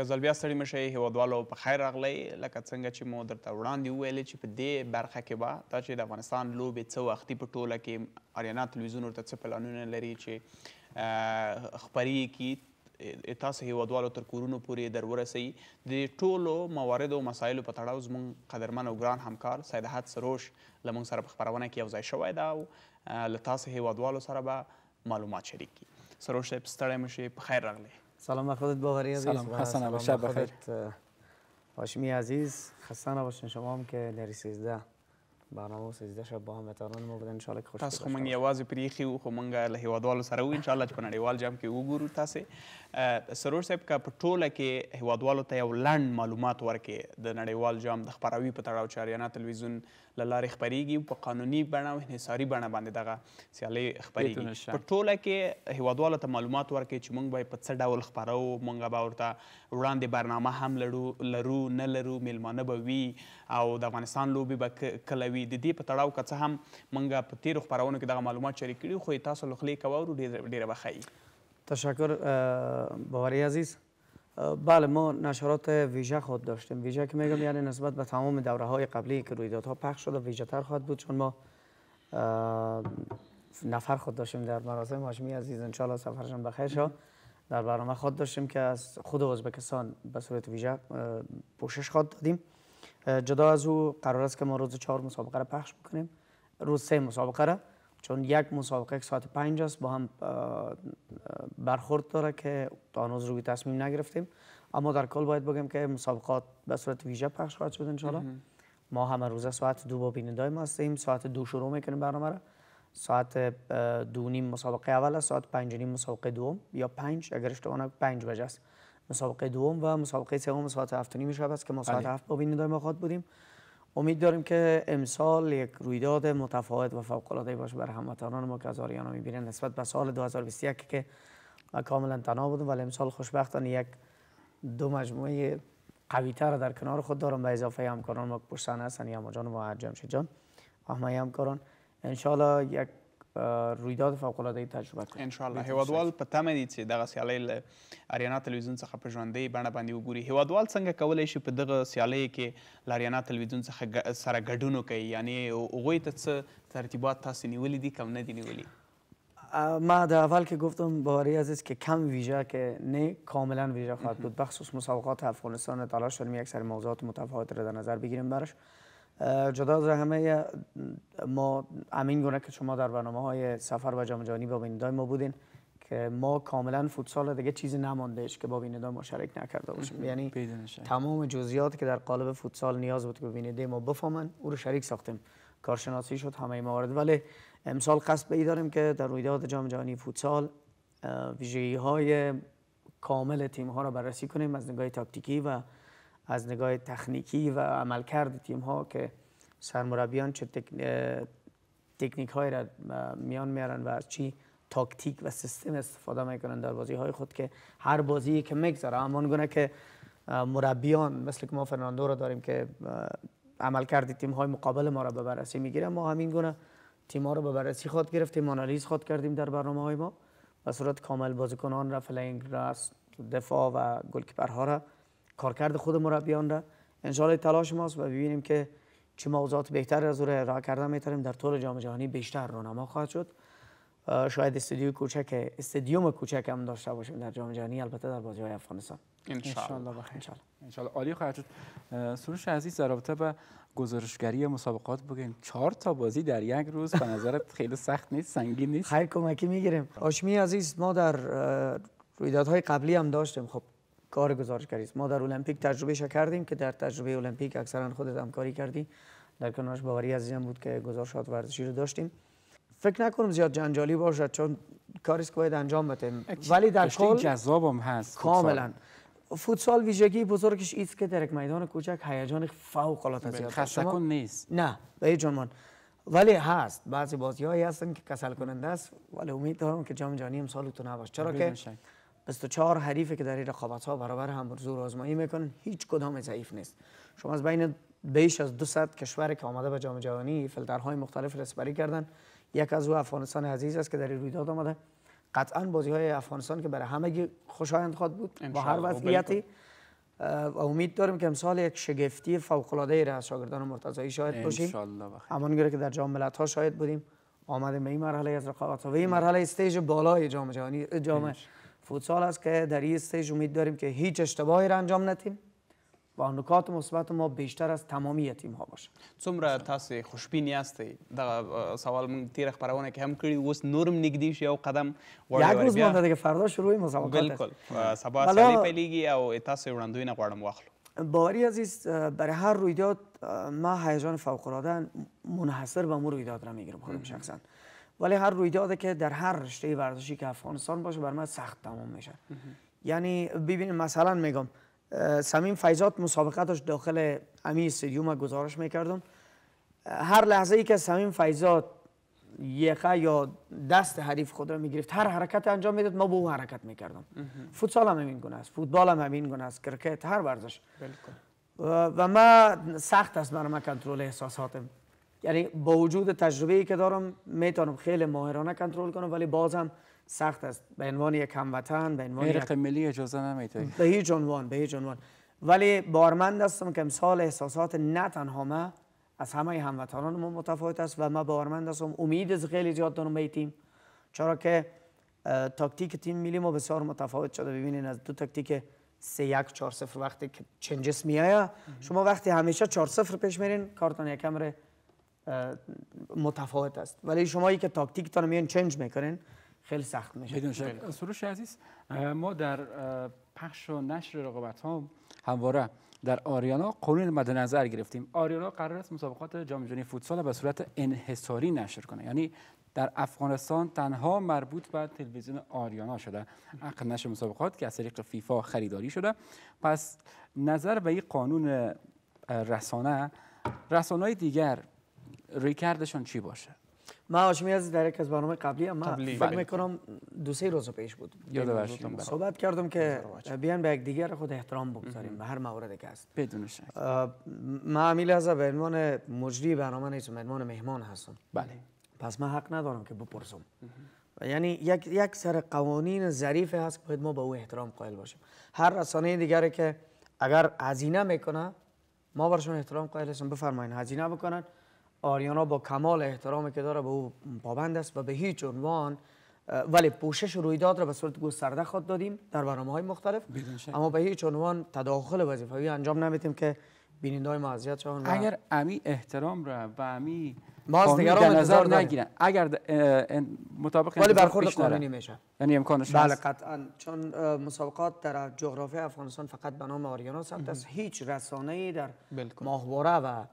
یو ځل بیا ستړي مشئ هیوادوالو په خیر راغلی لکه څنګه چې مو درته وړاندې وویلې چې په دې برخه کې به دا چې د افغانستان لوبې څه وختي په ټوله کې آریانا تلویزیون ورته څه پلانونه لري چې خپري کې تاسو هیوادوالو تر کورونو پورې در ورسوي د ټولو مواردو مسایلو په تړاو زموږ قدرمن او ګران همکار سید احد سروش له موږ سره په خپرونه کې یو ځای شوی ده او له تاسو هیوادوالو سره به معلومات شریک کړي سروش صاحب ستړی مشئ په خیر راغلی سلام خودت باغری عزیز سلام حسن و شب بخیر هاشمی عزیز خسته نباشین شما هم که در 13 برنامه 13 شب با هم اتران مو بودن انشالله که خوش تاسو خو مونږ یوازې پریخي و خو مونږ له هیوادوالو سره و انشالله چې په نړیوال جام کې وګورو تاسې سرور صاحب که په ټوله کې هیوادوالو ته یو لنډ معلومات ورکې د نړیوال جام د خپراوي په تړاو چې آریانا تلویزیون له لارې خپریږي په قانوني بڼه او انحصاري بڼه باندې دغه سیالي خپریږي په ټوله کې هیوادوالو ته معلومات ورکوي چې موږ به په څه ډول خپرو موږ به ورته وړاندې برنامه هم لرو لرو نه لرو میلمانه به وي او د افغانستان لوبې به کله وي د دې په تړاو که څه هم موږ په تیرو خپرونو کې دغه معلومات شریک کړي خو تاسو له خولې کوو ډېره به ښایي تشکر باوري عزیز بله ما نشرات ویژه خود داشتیم ویژه که میگم یعنی نسبت به تمام دوره های قبلی که رویدادها پخش شده ویژه تر خواهد بود چون ما نفر خود داشتیم در مراسم هاشمی عزیز انشالله سفرشان بخیر شد در برنامه خود داشتیم که از خود ازبکستان به صورت ویژه پوشش خود دادیم جدا از او قرار است که ما روز چهار مسابقه را پخش بکنیم روز سه مسابقه را چون یک مسابقه یک ساعت پنج است با هم برخورد داره که تا هنوز روی تصمیم نگرفتیم اما در کل باید بگم که مسابقات به صورت ویژه پخش خواهد شد انشالله ما همه روزه ساعت دو با بین ما هستیم ساعت دو شروع میکنیم برنامه را ساعت دو نیم مسابقه اول ساعت پنج نیم مسابقه دوم یا پنج اگر اشتباه پنج بجه است مسابقه دوم و مسابقه سوم ساعت هفت نیم شب است که ما ساعت بله. هفت با بین ما بودیم امید داریم که امسال یک رویداد متفاوت و العاده باشه برای هموطنان ما که از آریانا میبینن نسبت به سال 2021 که کاملا تنها بودیم ولی امسال خوشبختانه یک دو مجموعه قوی تر در کنار خود دارم به اضافه همکاران ما که پشت هستن ما جان و جمشید جان و همه همکاران یک رویداد فوق العاده تجربه کړي ان شاء الله هیوادوال په تمه دي چې دغه سیالي له اریانا تلویزیون څخه په ژوندۍ بڼه باندې وګوري هیوادوال څنګه کولای شي په دغه سیالي کې له اریانا تلویزیون څخه سره ګډون وکړي یعنی هغوی ته څه ترتیبات تاسو نیولي دي کم نه دي نیولي ما در اول که گفتم باری عزیز که کم ویژه که نه کاملا ویژه خواهد بود بخصوص مسابقات افغانستان تلاش داریم یک سری موضوعات متفاوت را در نظر بگیریم براش جدا از همه ما امین گونه که شما در برنامه های سفر و جام جهانی با بینیدای ما بودین که ما کاملا فوتسال دیگه چیزی نماندهش که با بینیدای ما شرک نکرده باشیم یعنی تمام جزئیات که در قالب فوتسال نیاز بود که بینیده ما بفهمن او رو شریک ساختیم کارشناسی شد همه موارد ولی امسال قصد به ای داریم که در رویداد جام جهانی فوتسال ویژگی های کامل تیم ها را بررسی کنیم از نگاه تاکتیکی و از نگاه تکنیکی و عملکرد تیم ها که سرمربیان چه تکنیک های را میان میارن و چی تاکتیک و سیستم استفاده میکنن در بازی های خود که هر بازی که میگذاره این گونه که مربیان مثل که ما فرناندو را داریم که عمل کردی تیم های مقابل ما را به بررسی میگیره ما همین گونه تیم ها را به بررسی خود گرفتیم آنالیز خود کردیم در برنامه های ما به صورت کامل بازیکنان را فلینگ راست دفاع و گلکیپرها را کارکرد خود مربیان را انشالله تلاش ماست و ببینیم که چه موضوعات بهتر از اون را ارائه کردن میتونیم در طول جام جهانی بیشتر رونما خواهد شد شاید استودیو کوچک استادیوم کوچک هم داشته باشیم در جام جهانی البته در بازی های افغانستان ان شاء الله ان شاء الله عالی خواهد شد سروش عزیز در رابطه به گزارشگری مسابقات بگین چهار تا بازی در یک روز به نظرت خیلی سخت نیست سنگین نیست خیر کمکی میگیریم آشمی عزیز ما در رویدادهای قبلی هم داشتیم خب کار گزارشگری است ما در المپیک تجربهش کردیم که در تجربه المپیک اکثرا خودت کاری کردی در کنارش باوری عزیزم بود که گزارشات ورزشی رو داشتیم فکر نکنم زیاد جنجالی باشد چون کاری که باید انجام بده ولی در کل جذابم هست کاملا فوتسال ویژگی بزرگش ایست که در یک میدان کوچک هیجان فوق العاده زیاد خستکن نیست نه به هیچ ولی هست بعضی بازی هایی هستن که کسل کننده است ولی امید دارم که جام جهانی امسال تو نباشه چرا که 24 حریفی که در این رقابت ها برابر هم زور آزمایی میکنن هیچ کدام ضعیف نیست شما از بین بیش از 200 کشور که آمده به جام جهانی فیلترهای مختلف رسپری کردن یک از او افغانستان عزیز است که در این رویداد آمده قطعا بازی های افغانستان که برای همه خوشایند خواهد بود با هر وضعیتی امید داریم که امسال یک شگفتی فوق العاده ای را از شاگردان مرتضی شاهد باشیم همان گره که در جام ملت ها شاهد بودیم آمده به این مرحله از رقابت این بله. مرحله استیج بالای جام جهانی جام بله. فوتسال است که در این امید داریم که هیچ اشتباهی را انجام نتیم و نکات مثبت ما بیشتر از تمامی تیم ها باشه څومره تاسو خوشبینی هستی دا سوال من تیر خبرونه که هم کړی اوس نورم نږدې یا قدم وړي یک روز مونده دیگه فردا شروع مسابقات بالکل سبا بله، سالی پیلیږي او تاسو وړاندوینه غواړم واخلو باوری عزیز برای هر رویداد ما هیجان فوق العاده منحصر به مو رویداد را میگیرم خودم شخصا ولی هر رویداده که در هر رشته ورزشی که افغانستان باشه بر من سخت تمام میشه یعنی ببین مثلا میگم سمیم فیضات مسابقاتش داخل امی استادیوم گزارش میکردم هر لحظه ای که سمیم فیضات یقه یا دست حریف خود را میگرفت هر حرکت انجام میداد ما به او حرکت میکردم فوتسال هم همین گونه است فوتبال هم همین گونه است کرکت هر ورزش و ما سخت است برای من کنترل احساساتم یعنی با وجود تجربه ای که دارم میتونم خیلی ماهرانه کنترل کنم ولی بازم سخت است به عنوان یک هموطن به عنوان یک ملی اجازه نمیتونی به هیچ عنوان به هیچ عنوان ولی بارمند هستم که امسال احساسات نه تنها ما از همه هموطنان ما متفاوت است و ما بارمند هستم امید از خیلی زیاد دارم به تیم چرا که تاکتیک تیم ملی ما بسیار متفاوت شده ببینید از دو تاکتیک سه یک چهار صفر وقتی که چنجس میایه شما وقتی همیشه چهار صفر پیش میرین یک یکم متفاوت است ولی شمایی که تاکتیکتان میان چنج میکنین خیلی سخت میشه بدون سروش عزیز ما در پخش و نشر رقابت ها همواره در آریانا قانون مد نظر گرفتیم آریانا قرار است مسابقات جام جهانی فوتسال به صورت انحصاری نشر کنه یعنی در افغانستان تنها مربوط به تلویزیون آریانا شده حق نشر مسابقات که از طریق فیفا خریداری شده پس نظر به این قانون رسانه رسانه دیگر ریکردشون چی باشه ما هاشمی عزیز در یک از برنامه قبلی اما فکر بله. میکنم دو سه روز پیش بود یاد یعنی صحبت بله. کردم که بیان به یک دیگر خود احترام بگذاریم به هر موردی که هست بدون شک ما امیل از به عنوان مجری برنامه نیستم به عنوان مهمان هستم بله پس من حق ندارم که بپرسم یعنی یک یک سر قوانین ظریف هست که باید ما به او احترام قائل باشیم هر رسانه دیگری که اگر هزینه میکنه ما برشون احترام قائل هستیم بفرمایید هزینه بکنن آریانا با کمال احترامی که داره به او پابند است و به هیچ عنوان ولی پوشش رویداد را به صورت گسترده خود دادیم در برنامه های مختلف اما به هیچ عنوان تداخل وظیفه‌ای انجام نمیتیم که بیننده ما اذیت شون اگر امی احترام را و امی باز دیگران نظر نگیرن اگر مطابق ولی برخورد قانونی میشه یعنی امکانش بله قطعا چون مسابقات در جغرافی افغانستان فقط به نام آریانا ثبت است هیچ رسانه‌ای در ماهواره و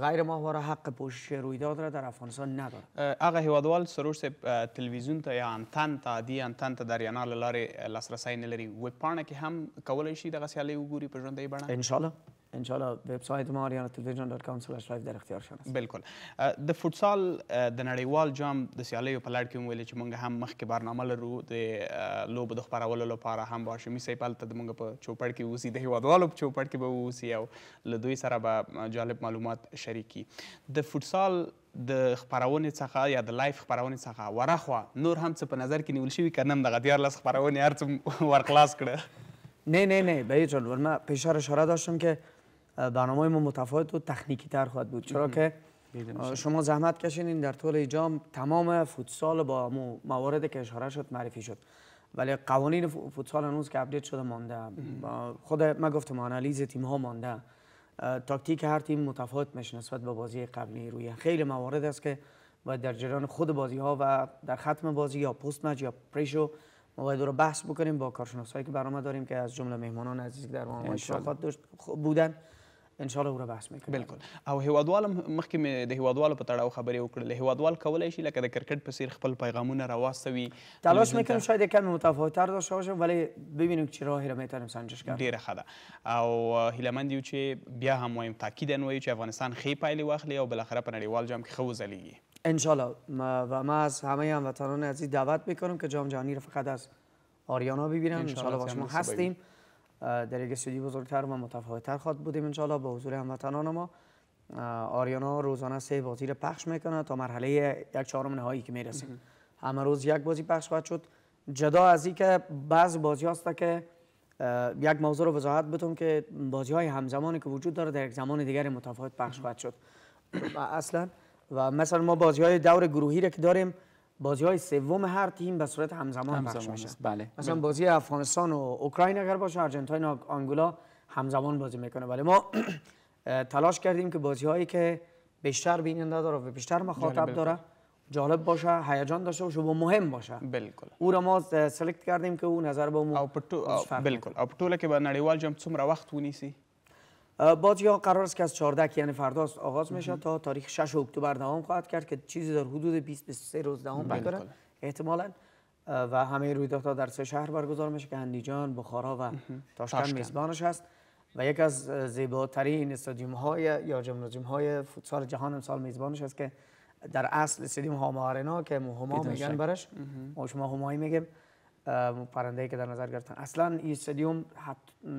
غیر ماهواره حق پوشش رویداد را در افغانستان ندارد هغه هیوادوال سرور صاحب تلویزیون ته یا انتن ته عادي انتن ته در ینار له لارې لاسرسی نه لري ویبپاڼه کې هم کولی شي دغسې هلې وګوري په ژوندۍ بڼه انشاءالله انشاءالله ویب سایت ما یا ټلویزیون ډاٹ کام سلاش لایف در اختیار شانه بالکل د فوتسال د نړیوال جام د سیالیو په لړ کې مو ویل چې موږ هم مخکې برنامه لرو د لوبو د خبرولو لپاره هم به شمي صاحب هلته موږ په چوپړ کې اوسي د هیوادوالو په چوپړ کې به اوسي او له دوی سره به جالب معلومات شریکي د فوتسال د خبرونې څخه یا د لایف خبرونې څخه ورخوا نور هم څه په نظر کې نیول شوي که نه همدغه دیارلس خبرونې هر څه ورخلاص کړه نه نه نه به هیچ عنوان من پیشتر اشاره داشتم که برنامه ما متفاوت و تخنیکی تر خواهد بود چرا که شما زحمت کشیدین در طول ایجام تمام فوتسال با موارد که اشاره شد معرفی شد ولی قوانین فوتسال هنوز که اپدیت شده مانده خود ما گفتم آنالیز تیم ها مانده تاکتیک هر تیم متفاوت میشه نسبت به بازی قبلی روی خیلی موارد است که باید در جریان خود بازی ها و در ختم بازی یا پست مچ یا پریشو ما باید رو بحث بکنیم با کارشناسایی که برنامه داریم که از جمله مهمانان عزیزی که در ما داشت بودن ان شاء الله ور بحث میکړو بالکل او هیوادوال مخکې مې د هیوادوال په تړاو خبرې وکړلې هیوادوال کولای شي لکه د کرکټ په سیر خپل پیغامونه راوستوي تلاش میکنیم شاید کمی متفاوتتر داشته باشه ولی ببینیم چه راهی را میتونیم سنجش کرد ډیره ښه ده او هیلهمند یو چې بیا هم وایم تاکیدا وایو چې افغانستان ښې پایلې واخلي او بالاخره په نړیوال جام کې ښه وځلیږي انشالله و ما از همه هموطنان عزیز دعوت میکنم که جام جهانی رو فقط از آریانا ببینم انشالله باش ما هستیم در یک استودیو بزرگتر و متفاوتتر خواهد بودیم انشاءالله با حضور هموطنان ما آریانا روزانه سه بازی رو پخش میکنه تا مرحله یک چهارم نهایی که میرسیم همه روز یک بازی پخش خواهد شد جدا از این که بعض بازی هست که یک موضوع رو وضاحت بتون که بازی های همزمانی که وجود داره در یک زمان دیگر متفاوت پخش خواهد شد اصلا و مثلا ما بازی های دور گروهی را که داریم بازی های سوم هر تیم به صورت همزمان, همزمان پخش بله. مثلا بله. بازی افغانستان و اوکراین اگر باشه آرژانتاین و آنگولا همزمان بازی میکنه ولی ما تلاش کردیم که بازی هایی که بیشتر بیننده داره و بیشتر مخاطب داره بله. جالب باشه هیجان داشته باشه و مهم باشه بالکل او را ما سلکت کردیم که او نظر به مو او بالکل که با به نړیوال جام څومره وخت ونیسی بازی ها قرار است که از 14 یعنی فرداست آغاز میشه تا تاریخ 6 اکتبر دوام خواهد کرد که چیزی در حدود 20 تا روز دوام بکنه بله. احتمالاً و همه رویدادها در سه شهر برگزار میشه که هندیجان، بخارا و تاشکند میزبانش هست و یک از زیباترین استادیوم های یا جمنازیوم های فوتسال جهان امسال میزبانش هست که در اصل استادیوم هامارنا که هما میگن برش ما شما همایی میگیم پرنده که در نظر گرفتن اصلا این استادیوم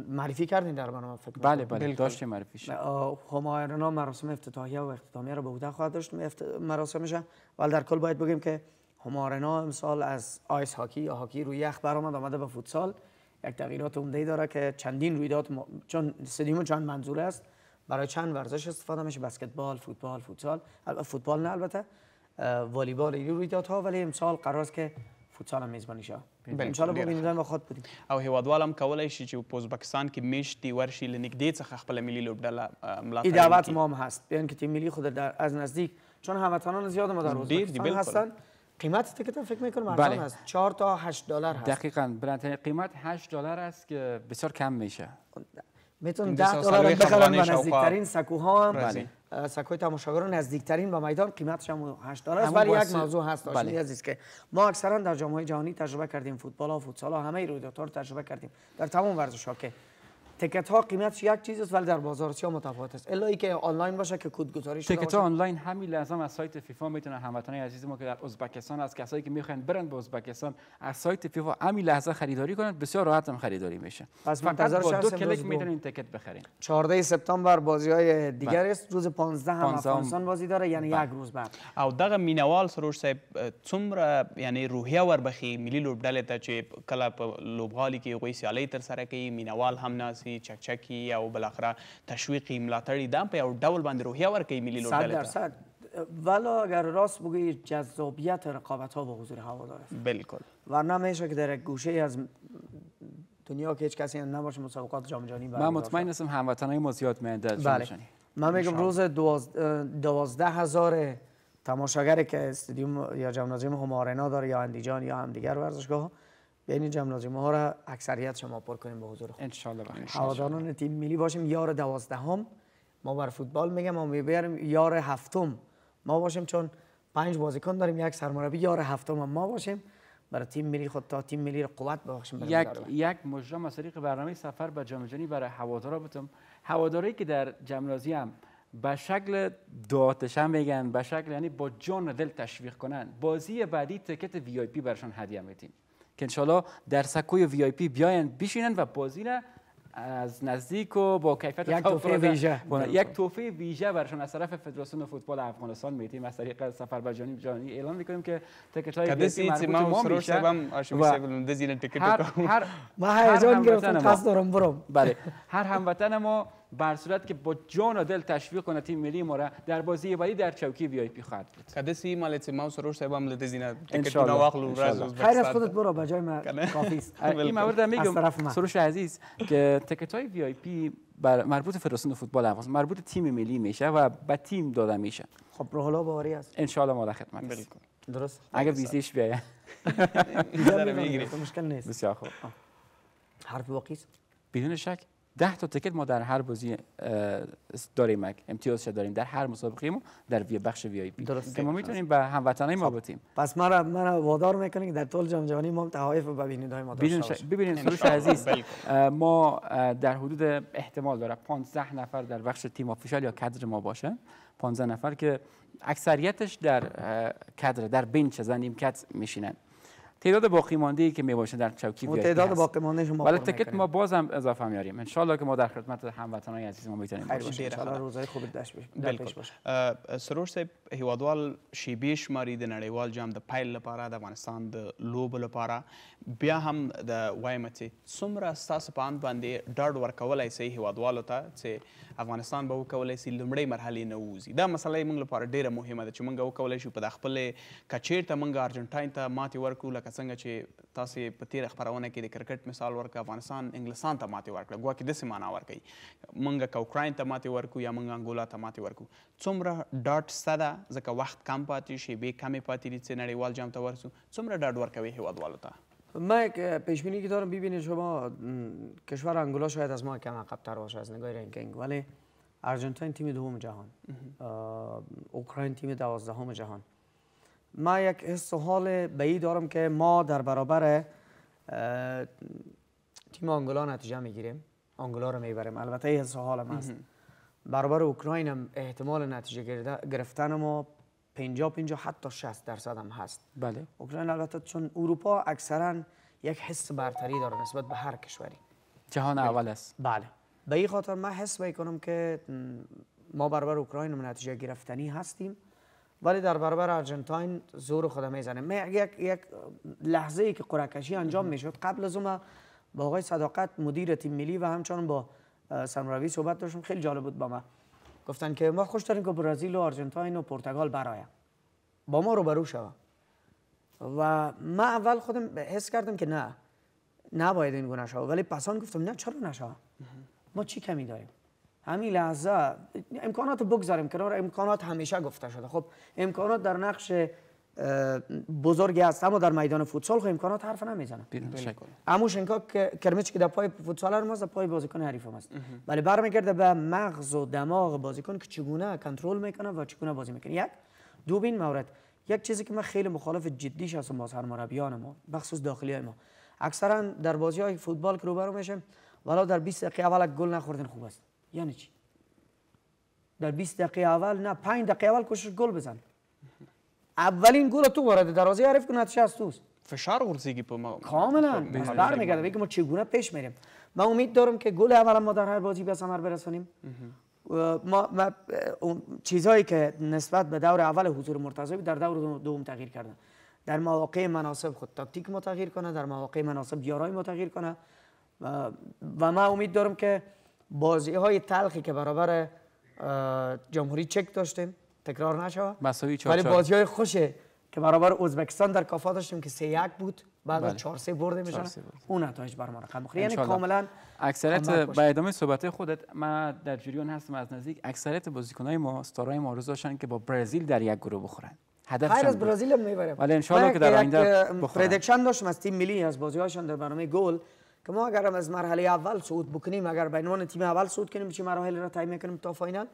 معرفی کردین در برنامه فکر بله بله داشت معرفیش همایرنا مراسم افتتاحیه و اختتامیه رو به عهده خواهد داشت مراسمش ولی در کل باید بگیم که همارنا امسال از آیس هاکی یا هاکی روی یخ برآمد آمده به فوتسال یک تغییرات عمده داره که چندین رویداد م... چون استادیوم چند منظوره است برای چند ورزش استفاده میشه بسکتبال فوتبال فوتسال فوتبال نه البته والیبال این رویدادها ولی امسال قرار است که فوتسال هم میزبانی شو بله، بله، خب، ان شاء الله ببینیم خب. و خود بودیم او هیوادوال هم کولای شي چې په ازبکستان کې میشتي ورشي لنګدې څخه خپل ملي لوبډله ملاتړ این دعوت ما هم هست بیان که تیم ملی خود در از نزدیک چون هموطنان زیاد ما در ازبکستان هستن قیمت تیکت فکر میکنم ارزان بله. است 4 تا 8 دلار هست دقیقاً بلندترین قیمت 8 دلار است که بسیار کم میشه میتون 10 دلار بخرن و نزدیکترین سکوها هم بله. سکوی تماشاگران نزدیکترین با میدان قیمتش هم 8 دلار است ولی یک موضوع هست آشنی بله. عزیز که ما اکثرا در جامعه جهانی تجربه کردیم فوتبال ها فوتسال ها همه رویدادها رو تجربه کردیم در تمام ورزش ها که تکت ها قیمتش یک چیز است ولی در بازار سیاه متفاوت است الا که آنلاین باشه که کد گذاری شده تکت ها آنلاین همین لحظه از سایت فیفا میتونن هموطنان عزیز ما که در ازبکستان از کسایی که میخوان برن به ازبکستان از سایت فیفا همین لحظه خریداری کنند بسیار راحت هم خریداری میشه پس منتظر با دو کلیک میتونین تکت بخرین 14 سپتامبر بازی های دیگر بله. است روز 15 هم افغانستان بازی داره یعنی یک بله. روز بعد او دغه مینوال سروش صاحب څومره یعنی روحیه وربخي ملي لوبډلې ته چې کله په لوبغالي کې غوي سیالي تر سره کوي مینوال هم ناس هڅې چکچکی او بالاخره تشویق ملاتړي دا په یو ډول باندې روحیه ورکوي ملي لوبډلې صد درصد ولا اگر راست بگی جذابیت رقابت ها با حضور هوا داره بالکل ورنه میشه که در گوشه از دنیا که هیچ کسی نباشه مسابقات جام جهانی من مطمئن هستم هموطنای ما زیاد میاد بله. من میگم روز دوازده هزار تماشاگری که استادیوم یا جمنازیم همارینا داره یا اندیجان یا همدیگر ورزشگاه بین جمع ما ها را اکثریت شما پر کنیم به حضور خود انشالله هواداران تیم ملی باشیم یار دوازدهم ما بر فوتبال میگم ما میبریم یار هفتم ما باشیم چون پنج بازیکن داریم یک سرمربی یار هفتم ما باشیم برای تیم ملی خود تا تیم ملی را قوت ببخشیم یک یک مجرم از طریق برنامه سفر به جام برای هوادارا بتم هواداری که در جملازی هم به شکل داتشم میگن به شکل یعنی با جان دل تشویق کنن بازی بعدی تکت وی آی پی برشان هدیه میتیم که انشالله در سکوی وی آی پی بیاین بشینن و بازی را از نزدیک و با کیفیت یک توفه ویژه یک توفه ویژه برشون از طرف فدراسیون فوتبال افغانستان میتیم از طریق سفر بجانی جانی اعلان میکنیم که تیکت های بیسی ما میشه و هر هر ما هیجان گرفتم قصد دارم برم بله هر هموطن ما بر صورت که با جان و دل تشویق کنه تیم ملی ما را در بازی بعدی در چوکی وی آی پی خواهد بود کدسی مالت ما سرور صاحب هم لده زینه تکتون واقل خیر از خودت برو بجای ما کافی است این مورد میگم سروش عزیز که تکت های وی آی پی بر مربوط فدراسیون فوتبال افغانستان مربوط تیم ملی میشه و به تیم داده میشه خب رو حالا باوری است ان شاء الله ما در خدمت هستیم درست اگه ویزیش مشکل نیست بسیار خوب حرف واقعی بدون شک ده تا تکه ما در هر بازی داریم امتیاز داریم در هر مسابقه ما در وی بخش وی آی پی که ما میتونیم به هموطنای ما خب. بتیم پس ما را ما وادار میکنیم که در طول جام جهانی ما تحایف ببینید های ما ببینید سروش عزیز بله. ما در حدود احتمال داره 15 نفر در بخش تیم افیشال یا کادر ما باشه 15 نفر که اکثریتش در کادر در بنچ زنیم کت میشینن تعداد باقی مانده ای که می باشه در چوکی وی تعداد باقی مانده شما ولی تکت ما بازم اضافه میاریم ان که ما در خدمت هموطنان عزیز ما میتونیم باشیم ان روزهای خوب داشت باشه سرور صاحب هیوادوال شیبې شمارې د نړیوال جام د پایل لپاره د افغانستان د لوب لپاره بیا هم د وایمتي څومره ستاسو په اند باندې ډاډ ورکولای سي هیوادوالو ته چې افغانستان به وکولای سي لمړی مرحله نه ووزي دا مسله موږ لپاره ډیره مهمه ده چې موږ وکولای شو په خپل کچیر ته موږ ارجنټاین ته ماتې ورکړو لکه څنګه چې تاسې په تیر خبرونه کې د کرکټ مثال ورکړ افغانستان انګلستان ته ماتې ورکړه ګواکې داسې معنا ورکوي موږ که اوکراین ته ماتې ورکړو یا موږ انګولا ته ماتې ورکړو څومره ډاټ ستا ده ځکه وخت کم پاتې شي به کمې پاتې دي چې نړیوال جام ته ورسو څومره ډاډ ورکوي هیوادوالو ته من یک پیشبینی که دارم ببینید شما کشور انگولا شاید از ما کم تر باشه از نگاه رنکینگ ولی ارجنتین تیم دوم جهان اوکراین تیم دوازدهم جهان ما یک حس و حال به ای دارم که ما در برابر تیم آنگولا نتیجه میگیریم آنگولا رو میبریم البته این حس و حالم هست برابر اوکراین هم احتمال نتیجه گرفتن ما 50 50 حتی 60 درصد هم هست بله اوکراین البته چون اروپا اکثرا یک حس برتری داره نسبت به هر کشوری جهان بله. اول است بله به این خاطر من حس کنم که ما برابر اوکراین نتیجه گرفتنی هستیم ولی در برابر ارجنتاین زور خود میزنه یک یک لحظه ای که قرکشی انجام میشد قبل از اون با آقای صداقت مدیر تیم ملی و همچنان با سمروی صحبت داشتم خیلی جالب بود با ما گفتن که ما خوش داریم که برزیل و آرژانتین و پرتغال برایم با ما روبرو شوم و ما اول خودم حس کردم که نه نباید این گونه شوه ولی پسان گفتم نه چرا نشه ما چی کمی داریم همین لحظه امکانات بگذاریم کنار امکانات همیشه گفته شده خب امکانات در نقش بزرگی هست اما در میدان فوتسال خو خب امکانات حرف نمیزنه بله، بله. اموش شنکا کرمچ که در پای فوتسال هر ماست پای بازیکن حریف است ولی برمیگرده به مغز و دماغ بازیکن که چگونه کنترل میکنه و چگونه بازی میکنه یک دو بین مورد یک چیزی که من خیلی مخالف جدیش هستم باز هر مربیان ما بخصوص داخلی های ما اکثرا در بازی های فوتبال که روبرو میشیم والا در 20 دقیقه اول گل نخوردن خوب است یعنی چی در 20 دقیقه اول نه 5 دقیقه اول کوشش گل بزن اولین گل تو وارد دروازه عرف کنه نتیجه از توست فشار ورزیگی پا ما کاملا برمیگرده خب، که ما چگونه پیش میریم ما امید دارم که گل اول ما در هر بازی به ثمر برسانیم ما, چیزهایی که نسبت به دور اول حضور مرتضوی در دور دوم تغییر کردن در مواقع مناسب خود تاکتیک ما تغییر کنه در مواقع مناسب یارای ما تغییر کنه و ما امید دارم که بازی های تلخی که برابر جمهوری چک داشتیم تکرار نشود مساوی 4 ولی بازی های خوشه که برابر ازبکستان در کافا داشتیم که 3 1 بود بعد بله. 4 3 برده میشن اون نتایج بر ما رقم یعنی کاملا اکثریت با ادامه صحبت خودت من در جریان هستم از نزدیک اکثریت بازیکن های ما استارای ما داشتن که با برزیل در یک گروه بخورن هدف خیر از برزیل هم میبره ولی ان شاء الله که در آینده پردیکشن داشتم از تیم ملی از بازی هاشون در برنامه گل که ما اگر از مرحله اول صعود بکنیم اگر به عنوان تیم اول صعود کنیم چه مراحل را تعیین کنیم تا فاینال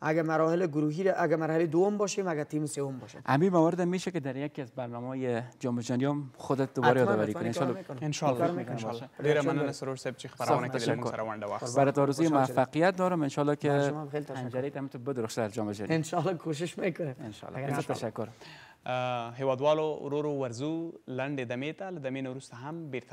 اگه مراحل گروهی را اگه مرحله دوم باشیم اگر تیم سوم باشه همین موارد میشه که در یکی از های جام جهانی خودت دوباره یادآوری کنی ان شاء الله ان شاء الله ان شاء الله ډیر مننه سرور صاحب چې خبرونه که دلمون سره وند وخت برای آرزوی موفقیت دارم ان شاء الله که انجری هم تو بدرخش در جام جهانی ان شاء الله کوشش میکنه ان شاء الله تشکر دوالو رورو ورزو لند دمې ته له هم نه وروسته هم بیرته